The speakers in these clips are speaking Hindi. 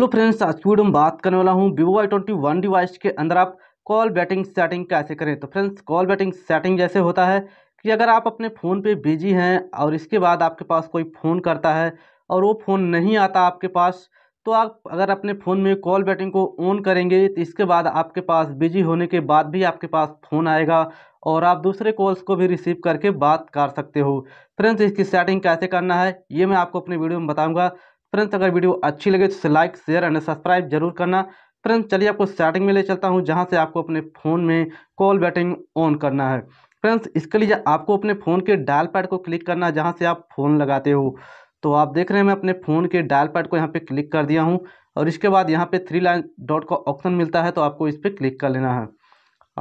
हेलो फ्रेंड्स आज वीडियो में बात करने वाला हूँ Vivo I twenty one device के अंदर आप कॉल बैटिंग सेटिंग कैसे करें तो फ्रेंड्स कॉल बैटिंग सेटिंग जैसे होता है कि अगर आप अपने फ़ोन पे बिजी हैं और इसके बाद आपके पास कोई फ़ोन करता है और वो फ़ोन नहीं आता आपके पास तो आप अगर अपने फ़ोन में कॉल बैटिंग को ऑन करेंगे तो इसके बाद आपके पास बिजी होने के बाद भी आपके पास फ़ोन आएगा और आप दूसरे कॉल्स को भी रिसीव करके बात कर सकते हो फ्रेंड्स इसकी सेटिंग कैसे करना है ये मैं आपको अपने वीडियो में बताऊंगा फ्रेंड्स अगर वीडियो अच्छी लगे तो इसे लाइक शेयर एंड सब्सक्राइब जरूर करना फ्रेंड्स चलिए आपको स्टार्टिंग में ले चलता हूँ जहाँ से आपको अपने फ़ोन में कॉल बैटिंग ऑन करना है फ्रेंड्स इसके लिए आपको अपने फ़ोन के डायल पैड को क्लिक करना है जहाँ से आप फ़ोन लगाते हो तो आप देख रहे हैं मैं अपने फ़ोन के डायल पैड को यहाँ पे क्लिक कर दिया हूँ और इसके बाद यहाँ पे थ्री लाइन डॉट का ऑप्शन मिलता है तो आपको इस पर क्लिक कर लेना है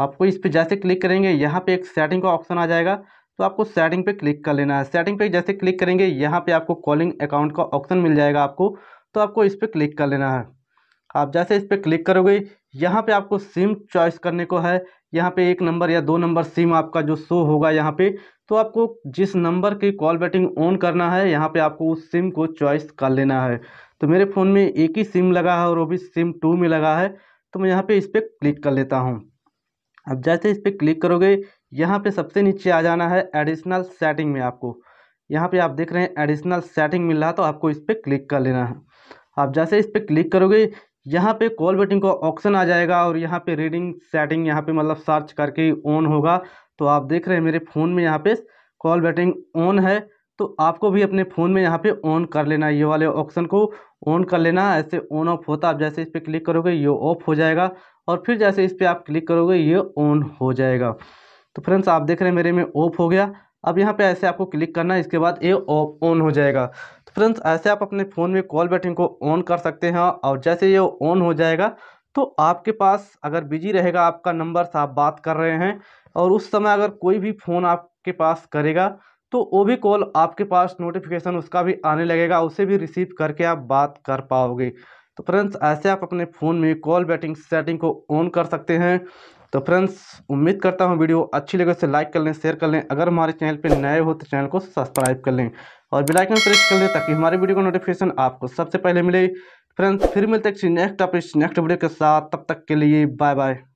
आपको इस पर जैसे क्लिक करेंगे यहाँ पे एक सेटिंग का ऑप्शन आ जाएगा तो आपको सेटिंग पे क्लिक कर लेना है सेटिंग पे जैसे क्लिक करेंगे यहाँ पे आपको कॉलिंग अकाउंट का ऑप्शन मिल जाएगा आपको तो आपको इस पर क्लिक कर लेना है आप जैसे इस पर क्लिक करोगे यहाँ पे आपको सिम चॉइस करने को है यहाँ पे एक नंबर या दो नंबर सिम आपका जो शो होगा यहाँ पे तो आपको जिस नंबर की कॉल बैटिंग ऑन करना है यहाँ पे आपको उस सिम को चॉइस कर लेना है तो मेरे फ़ोन में एक ही सिम लगा है और वो भी सिम टू में लगा है तो मैं यहाँ पे इस पर क्लिक कर लेता हूँ अब जैसे इस पर क्लिक करोगे यहाँ पे सबसे नीचे आ जाना है एडिशनल सेटिंग में आपको यहाँ पे आप देख रहे हैं एडिशनल सेटिंग मिल रहा तो आपको इस पर क्लिक कर लेना है आप जैसे इस पर क्लिक करोगे यहाँ पे कॉल वेटिंग का ऑप्शन आ जाएगा और यहाँ पे रीडिंग सेटिंग यहाँ पे मतलब सर्च करके ऑन होगा तो आप देख रहे हैं मेरे फ़ोन में यहाँ पे कॉल वेटिंग ऑन है तो आपको भी अपने फ़ोन में यहाँ पे ऑन कर लेना ये वाले ऑप्शन को ऑन कर लेना ऐसे ऑन ऑफ होता आप जैसे इस पर क्लिक करोगे ये ऑफ हो जाएगा और फिर जैसे इस पर आप क्लिक करोगे ये ऑन हो जाएगा तो फ्रेंड्स आप देख रहे हैं मेरे में ऑफ हो गया अब यहाँ पे ऐसे आपको क्लिक करना है इसके बाद ये ऑफ ऑन हो जाएगा तो फ्रेंड्स ऐसे आप अपने फ़ोन में कॉल बैटिंग को ऑन कर सकते हैं और जैसे ये ऑन हो जाएगा तो आपके पास अगर बिजी रहेगा आपका नंबर से आप बात कर रहे हैं और उस समय अगर कोई भी फ़ोन आपके पास करेगा तो वो भी कॉल आपके पास नोटिफिकेशन उसका भी आने लगेगा उसे भी रिसीव करके आप बात कर पाओगे तो फ्रेंड्स ऐसे आप अपने फ़ोन में कॉल बैटिंग सेटिंग को ऑन कर सकते हैं तो फ्रेंड्स उम्मीद करता हूँ वीडियो अच्छी लगे से तो लाइक कर लें शेयर कर लें अगर हमारे चैनल पर नए हो तो चैनल को सब्सक्राइब कर लें और बेलाइकन प्रेस कर लें ताकि हमारे वीडियो का नोटिफिकेशन आपको सबसे पहले मिले फ्रेंड्स फिर मिलते हैं नेक्स्ट टॉपिक नेक्स्ट वीडियो के साथ तब तक के लिए बाय बाय